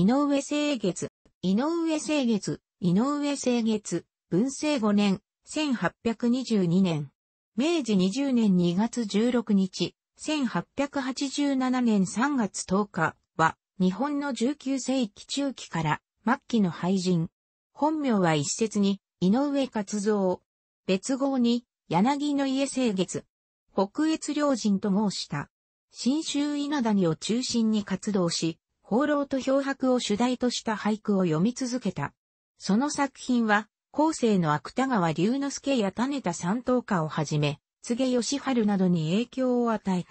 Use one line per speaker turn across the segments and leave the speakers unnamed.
井上清月、井上清月、井上清月、文政5年、1822年。明治20年2月16日、1887年3月10日は、日本の19世紀中期から末期の廃人。本名は一説に、井上活造。別号に、柳の家清月。北越良人と申した。新州稲谷を中心に活動し、放浪と漂白を主題とした俳句を読み続けた。その作品は、後世の芥川龍之介や種田三等家をはじめ、柘義春などに影響を与え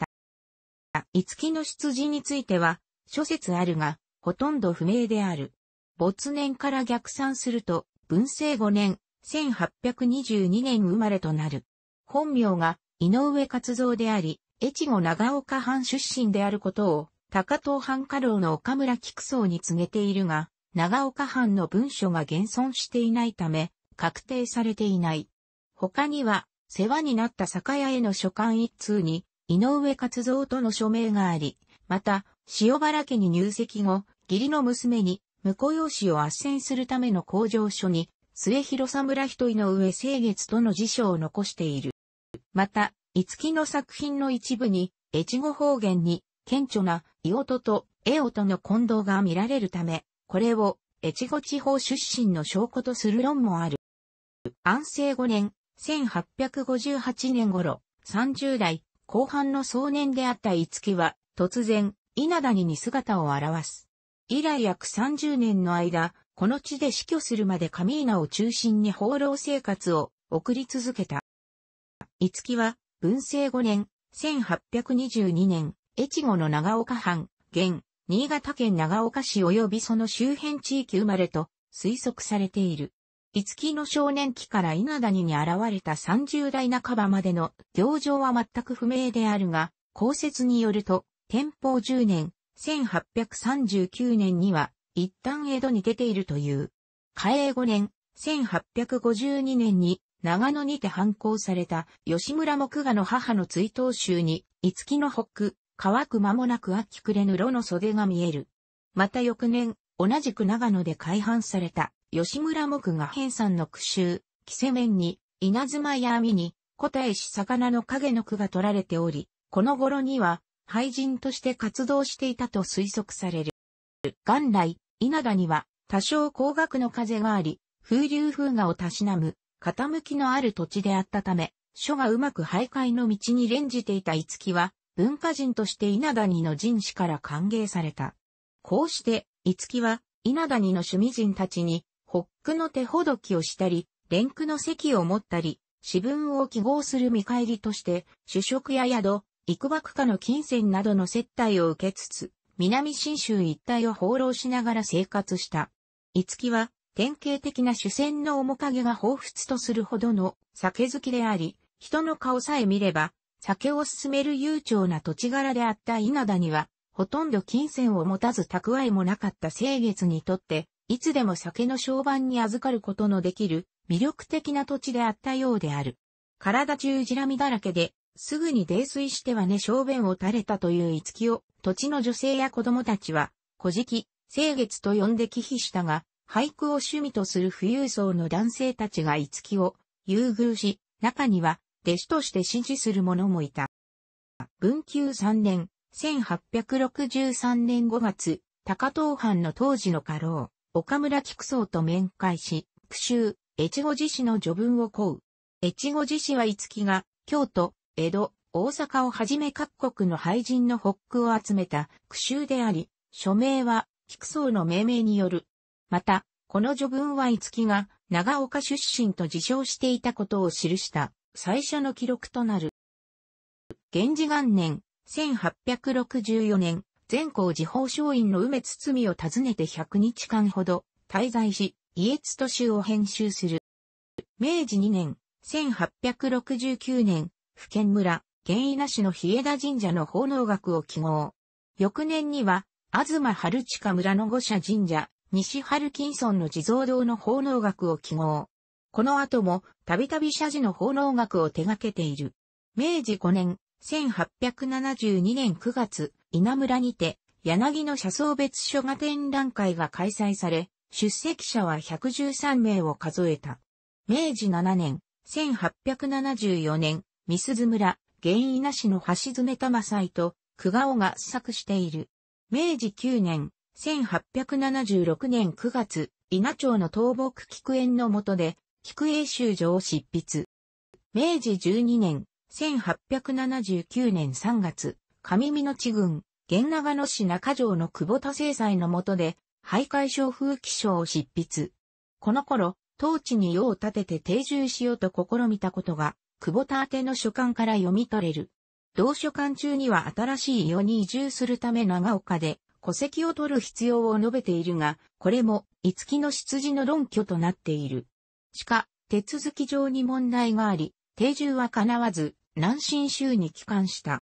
た。五木の出自については、諸説あるが、ほとんど不明である。没年から逆算すると、文政五年、1822年生まれとなる。本名が井上勝造であり、越後長岡藩出身であることを高藤藩家老の岡村菊草に告げているが、長岡藩の文書が現存していないため、確定されていない。他には、世話になった酒屋への書簡一通に、井上勝動との署名があり、また、塩原家に入籍後、義理の娘に、婿養子を圧旋するための工場所に、末広さ村人井上清月との辞書を残している。また、五木の作品の一部に、越後方言に、顕著なイオトとエオトの混同が見られるため、これを越後地方出身の証拠とする論もある。安政5年、1858年頃、30代後半の壮年であった木は、突然、稲谷に姿を現す。以来約30年の間、この地で死去するまで上稲を中心に放浪生活を送り続けた。木は、文政5年、1822年、越後の長岡藩、現、新潟県長岡市及びその周辺地域生まれと推測されている。五木の少年期から稲谷に現れた30代半ばまでの行情は全く不明であるが、公説によると、天保10年、1839年には、一旦江戸に出ているという。嘉永5年、1852年に、長野にて反抗された吉村木賀の母の追悼集に、五木の北乾く間もなく秋暮れぬ炉の袖が見える。また翌年、同じく長野で開版された、吉村木が編さんの句集、木瀬面に、稲妻や網に、答えし魚の影の句が取られており、この頃には、廃人として活動していたと推測される。元来、稲田には、多少高額の風があり、風流風雅をたしなむ、傾きのある土地であったため、書がうまく徘徊の道に連じていた五木は、文化人として稲谷の人士から歓迎された。こうして、五木は稲谷の趣味人たちに、ホックの手ほどきをしたり、連句の席を持ったり、私文を記号する見返りとして、主食や宿、幾幕下の金銭などの接待を受けつつ、南信州一帯を放浪しながら生活した。五木は、典型的な主戦の面影が彷彿とするほどの酒好きであり、人の顔さえ見れば、酒を進める悠長な土地柄であった稲田には、ほとんど金銭を持たず蓄えもなかった清月にとって、いつでも酒の商売に預かることのできる魅力的な土地であったようである。体中じらみだらけで、すぐに泥酔してはね小便を垂れたという五木を、土地の女性や子供たちは、古事記、清月と呼んで忌避したが、俳句を趣味とする富裕層の男性たちが五木を優遇し、中には弟子として支持する者もいた。文久3年、1863年5月、高藤藩の当時の家老、岡村菊僧と面会し、苦州、越後寺氏の序文を請う。越後寺氏は五木が、京都、江戸、大阪をはじめ各国の俳人の北区を集めた苦州であり、署名は、菊僧の命名による。また、この序文は五木が、長岡出身と自称していたことを記した。最初の記録となる。源氏元年、1864年、善光寺法商院の梅堤を訪ねて100日間ほど滞在し、家津都市を編集する。明治2年、1869年、府県村、原稲市の日枝神社の奉納学を記号。翌年には、東春近村の五社神社、西春金村の地蔵堂の奉納学を記号。この後も、たびたび社寺の奉納学を手掛けている。明治5年、1872年9月、稲村にて、柳の社窓別書が展覧会が開催され、出席者は113名を数えた。明治7年、1874年、三鈴村、原稲しの橋詰玉祭と、久賀尾が作している。明治9年、1876年9月、稲町の倒木菊園の下で、菊英修城を執筆。明治12年、1879年3月、上美の地郡、源長野市中条の久保田制裁の下で、徘徊症風気象を執筆。この頃、当地に世を立てて定住しようと試みたことが、久保田宛の書簡から読み取れる。同書簡中には新しい世に移住するため長岡で戸籍を取る必要を述べているが、これも、五木の出自の論拠となっている。しか、手続き上に問題があり、定住は叶わず、南進州に帰還した。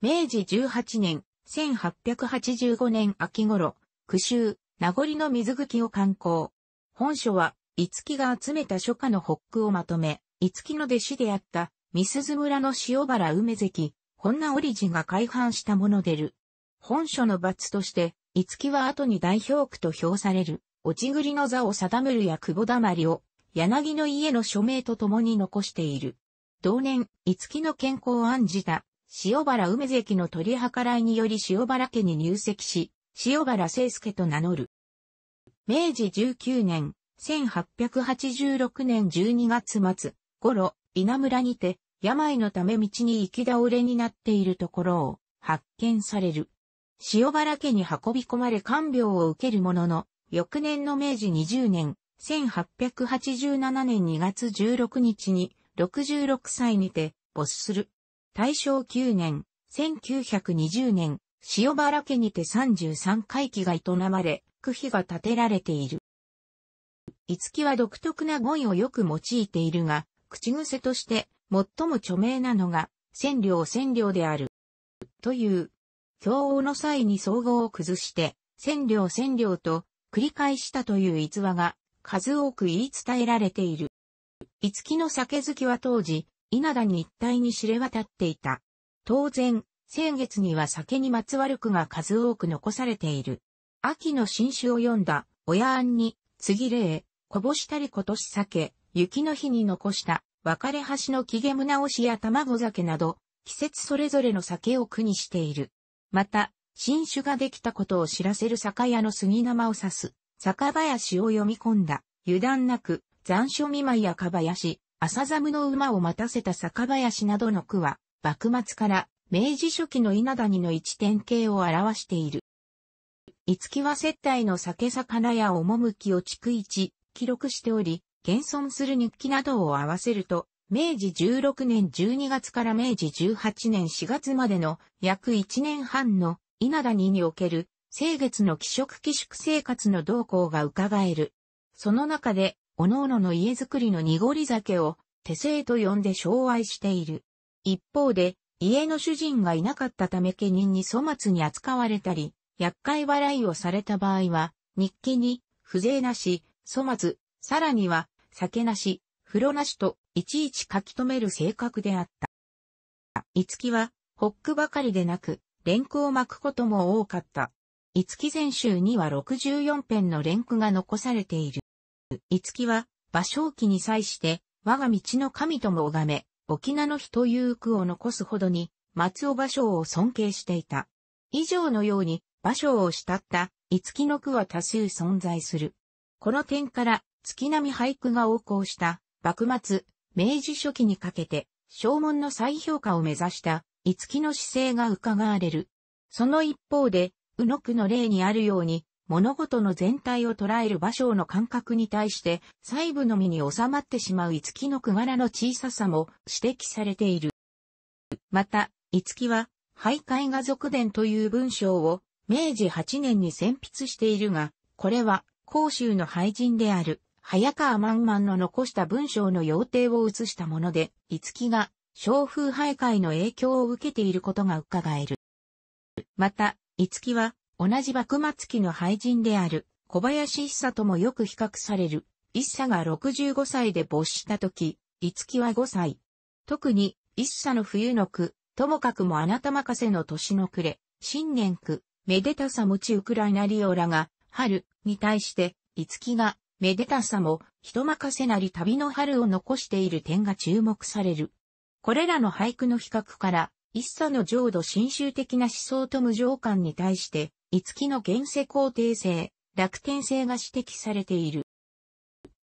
明治18年、1885年秋頃、九州、名残の水茎を刊行。本書は、五木が集めた書家の北区をまとめ、五木の弟子であった、三鈴村の塩原梅関、本名織地が改版したものでる。本書の罰として、五木は後に代表区と評される、落ち栗の座を定めるや久だまりを柳の家の署名とともに残している。同年、五木の健康を案じた、塩原梅関の取り計らいにより塩原家に入籍し、塩原聖介と名乗る。明治19年、1886年12月末、頃、稲村にて、病のため道に行き倒れになっているところを発見される。塩原家に運び込まれ看病を受けるものの、翌年の明治20年、1887年2月16日に66歳にて没する。大正9年、1920年、塩原家にて33回帰が営まれ、区碑が建てられている。五木は独特な語彙をよく用いているが、口癖として最も著名なのが、千両千両である。という、競王の際に総合を崩して、千両千両と繰り返したという逸話が数多く言い伝えられている。五木の酒好きは当時、稲田に一体に知れ渡っていた。当然、先月には酒にまつわる句が数多く残されている。秋の新酒を読んだ、親庵に、次礼、こぼしたり今年酒、雪の日に残した、別れ橋の木毛胸押しや卵酒など、季節それぞれの酒を苦にしている。また、新酒ができたことを知らせる酒屋の杉生を指す。酒林を読み込んだ。油断なく、残暑見舞いやか林、朝寒の馬を待たせた酒林などの句は、幕末から明治初期の稲谷の一典型を表している。五木は接待の酒魚や趣を逐一記録しており、現存する日記などを合わせると、明治16年12月から明治18年4月までの約1年半の稲谷における清月の気宿気宿生活の動向が伺える。その中で、各々の家づくりの濁り酒を、手製と呼んで昇愛している。一方で、家の主人がいなかったため家人に粗末に扱われたり、厄介払いをされた場合は、日記に、風情なし、粗末、さらには、酒なし、風呂なしと、いちいち書き留める性格であった。五木は、ホックばかりでなく、連行を巻くことも多かった。五木全集には64編の連句が残されている。五木は、芭蕉記に際して、我が道の神とも拝め、沖縄の日という句を残すほどに、松尾芭蕉を尊敬していた。以上のように、芭蕉を慕った、五木の句は多数存在する。この点から、月並俳句が横行した、幕末、明治初期にかけて、正門の再評価を目指した、五木の姿勢が伺われる。その一方で、右の句の例にあるように、物事の全体を捉える場所の感覚に対して、細部のみに収まってしまう五木の句柄の小ささも指摘されている。また、五木は、徘徊画俗伝という文章を、明治8年に選筆しているが、これは、甲州の廃人である、早川満満の残した文章の要定を写したもので、五木が、小風徘徊の影響を受けていることが伺える。また、五木は、同じ幕末期の俳人である、小林一茶ともよく比較される。一茶が65歳で没した時、五木は5歳。特に、一茶の冬の句、ともかくもあなた任せの年の暮れ、新年句、めでたさ持ちウクライナリオラが、春、に対して、五木が、めでたさも、人任せなり旅の春を残している点が注目される。これらの俳句の比較から、一茶の浄土真宗的な思想と無常観に対して、五木の現世肯定性、楽天性が指摘されている。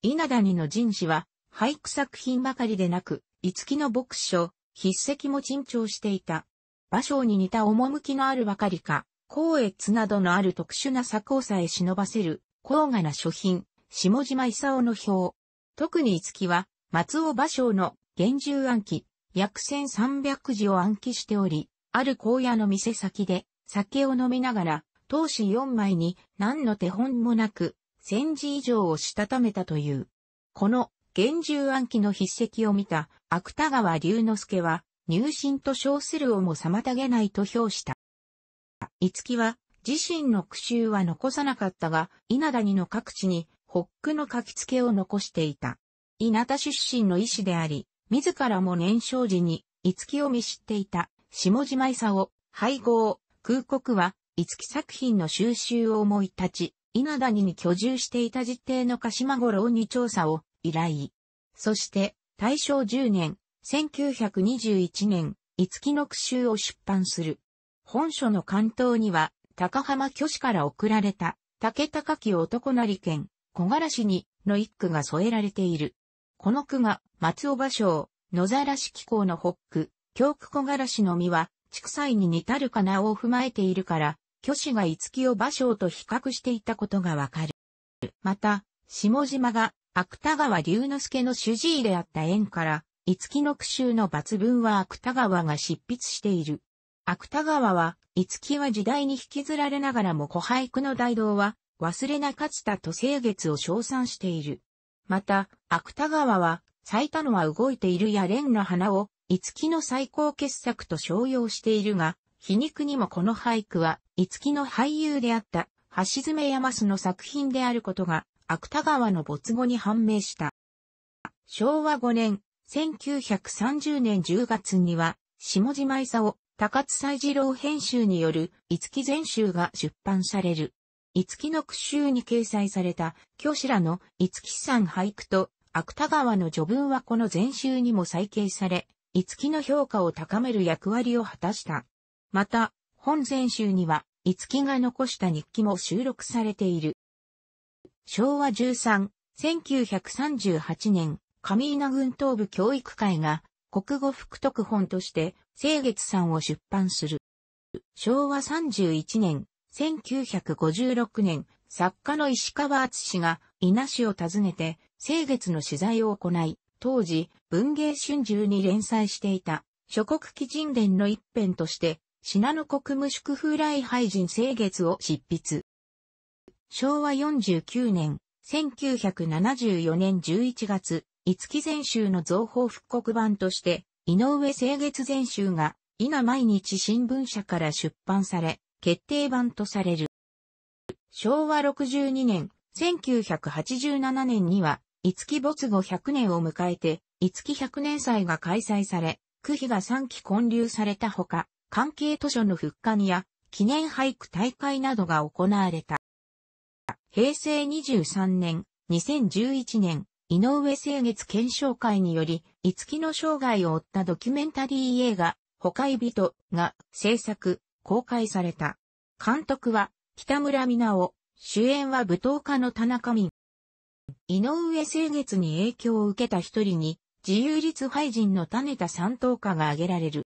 稲谷の人士は、俳句作品ばかりでなく、五木の牧書、筆跡も珍重していた。芭蕉に似た趣のあるばかりか、光悦などのある特殊な作をさえ忍ばせる、高雅な書品、下島勲の表。特に五木は、松尾芭蕉の厳重暗記、約1300字を暗記しており、ある荒野の店先で酒を飲みながら、当志4枚に何の手本もなく、千字以上をしたためたという。この、厳重暗記の筆跡を見た芥川龍之介は、入信と称するをも妨げないと評した。五木は、自身の苦習は残さなかったが、稲谷の各地に、ホックの書き付けを残していた。稲田出身の医師であり、自らも年少時に、五木を見知っていた、下島勲、配合、空国は、五木作品の収集を思い立ち、稲谷に居住していた実定の鹿島五郎に調査を依頼。そして、大正10年、1921年、五木の句集を出版する。本書の関東には、高浜巨子から送られた、竹高き男なり県、小柄市に、の一句が添えられている。この句が、松尾芭蕉、野ざらし気候の北区、京区小柄しの実は、畜祭に似たるかなを踏まえているから、虚子が五木を芭蕉と比較していたことがわかる。また、下島が、芥川龍之介の主治医であった縁から、五木の句集の抜文は芥川が執筆している。芥川は、五木は時代に引きずられながらも古俳句の大道は、忘れなかつたと清月を称賛している。また、芥川は、咲いたのは動いているや蓮の花を、五木の最高傑作と称揚しているが、皮肉にもこの俳句は、五木の俳優であった、橋爪山須の作品であることが、芥川の没後に判明した。昭和5年、1930年10月には、下島を、高津西二郎編集による、五木全集が出版される。五木の句集に掲載された、教師らの五木さん俳句と芥川の序文はこの全集にも再掲され、五木の評価を高める役割を果たした。また、本全集には、五木が残した日記も収録されている。昭和13、1938年、上稲軍東部教育会が、国語福徳本として、清月さんを出版する。昭和31年、1956年、作家の石川敦氏が稲市を訪ねて、清月の取材を行い、当時、文芸春秋に連載していた、諸国記人伝の一編として、品の国無宿風来廃人清月を執筆。昭和49年、1974年11月、五木全集の造法復刻版として、井上清月全集が、稲毎日新聞社から出版され、決定版とされる。昭和62年、1987年には、五木没後100年を迎えて、五木100年祭が開催され、区費が3期建立されたほか、関係図書の復刊や、記念俳句大会などが行われた。平成23年、2011年、井上清月検証会により、五木の生涯を追ったドキュメンタリー映画、いびとが制作、公開された。監督は北村美奈お、主演は舞踏家の田中民。井上清月に影響を受けた一人に、自由律俳人の種田三等家が挙げられる。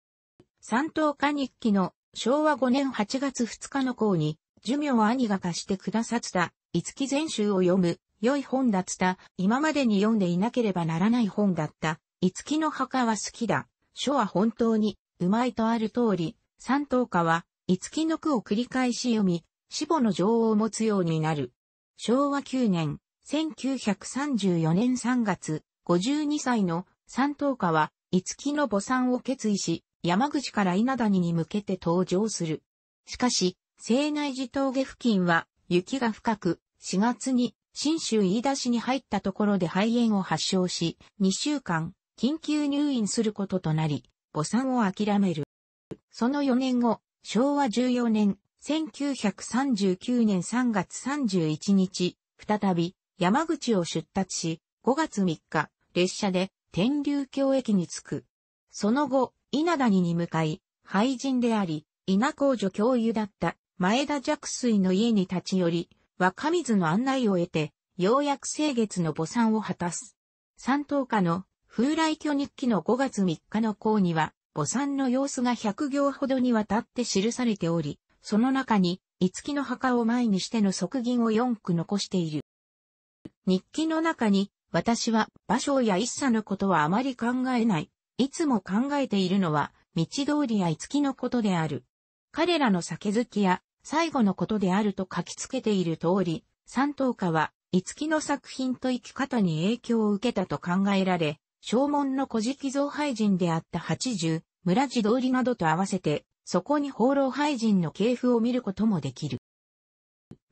三等家日記の昭和5年8月2日の項に、寿命兄が貸してくださった、五木全集を読む、良い本だった、今までに読んでいなければならない本だった、五木の墓は好きだ、書は本当に、うまいとある通り、三等家は、五木の句を繰り返し読み、死母の情を持つようになる。昭和9年、1934年3月、52歳の三等家は、五木の母さんを決意し、山口から稲谷に向けて登場する。しかし、西内寺峠付近は、雪が深く、4月に、新州飯田市に入ったところで肺炎を発症し、2週間、緊急入院することとなり、母さんを諦める。その4年後、昭和14年、1939年3月31日、再び山口を出発し、5月3日、列車で天竜峡駅に着く。その後、稲谷に向かい、廃人であり、稲工女教諭だった前田若水の家に立ち寄り、若水の案内を得て、ようやく清月の母産を果たす。三等家の風来居日記の5月3日の項には、墓参の様子が100行ほどにわたって記されており、その中に、木の墓を前にしての側銀を4句残している。日記の中に、私は、芭蕉や一茶のことはあまり考えない。いつも考えているのは、道通りや木のことである。彼らの酒好きや、最後のことであると書きつけている通り、三等家は、木の作品と生き方に影響を受けたと考えられ、正門の古事記造廃人であった八十、村地通りなどと合わせて、そこに放浪廃人の系譜を見ることもできる。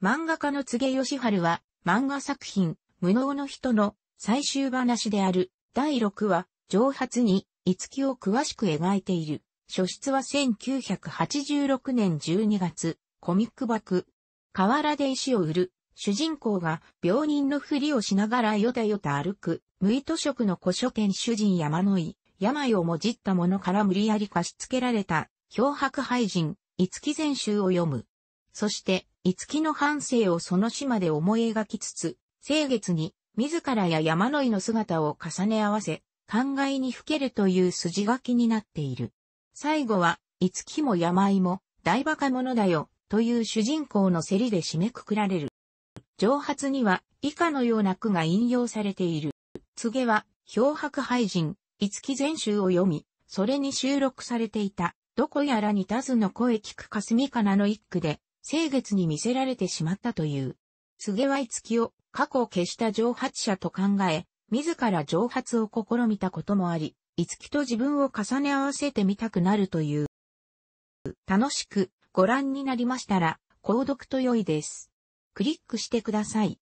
漫画家の柘義春は、漫画作品、無能の人の最終話である第6話、蒸発に、五木を詳しく描いている。初出は1986年12月、コミックバク。河原で石を売る、主人公が病人のふりをしながらよたよた歩く、無意図色の古書店主人山野井、病をもじった者から無理やり貸し付けられた、漂白廃人、五木全集を読む。そして、五木の半生をその島で思い描きつつ、清月に、自らや山野井の姿を重ね合わせ、考えにふけるという筋書きになっている。最後は、五木も山井も、大馬鹿者だよ、という主人公の競りで締めくくられる。上発には以下のような句が引用されている。告げは、漂白廃人、五木全集を読み、それに収録されていた、どこやらにたずの声聞く霞かなの一句で、清月に見せられてしまったという。告げは五木を過去を消した蒸発者と考え、自ら蒸発を試みたこともあり、五木と自分を重ね合わせてみたくなるという。楽しくご覧になりましたら、購読と良いです。クリックしてください。